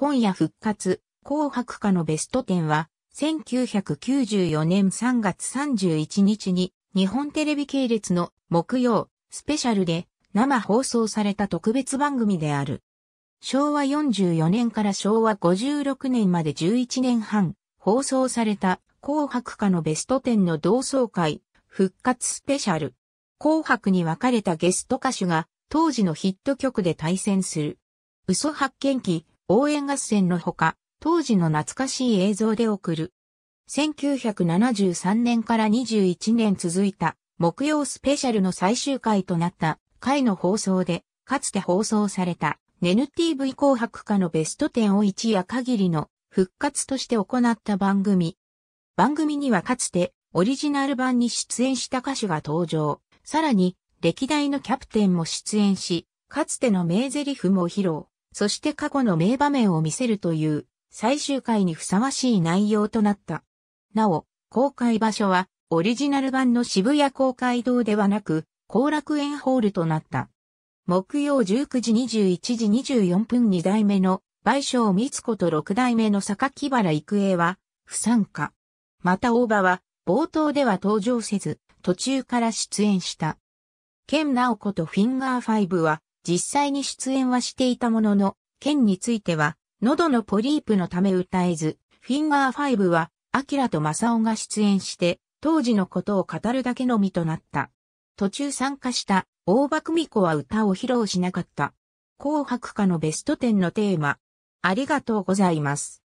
今夜復活、紅白歌のベスト10は、1994年3月31日に、日本テレビ系列の木曜、スペシャルで、生放送された特別番組である。昭和44年から昭和56年まで11年半、放送された紅白歌のベスト10の同窓会、復活スペシャル。紅白に分かれたゲスト歌手が当時のヒット曲で対戦する。嘘発見記、応援合戦のほか、当時の懐かしい映像で送る。1973年から21年続いた木曜スペシャルの最終回となった回の放送で、かつて放送された NTV 紅白歌のベスト10を一夜限りの復活として行った番組。番組にはかつてオリジナル版に出演した歌手が登場。さらに歴代のキャプテンも出演し、かつての名台詞も披露。そして過去の名場面を見せるという、最終回にふさわしい内容となった。なお、公開場所は、オリジナル版の渋谷公会堂ではなく、後楽園ホールとなった。木曜19時21時24分2代目の、倍賞光子と6代目の坂木原育英は、不参加。また大場は、冒頭では登場せず、途中から出演した。ケンナオコとフィンガー5は、実際に出演はしていたものの、件については、喉のポリープのため歌えず、フィンガー5は、アキラとマサオが出演して、当時のことを語るだけのみとなった。途中参加した大場久美子は歌を披露しなかった。紅白歌のベスト10のテーマ。ありがとうございます。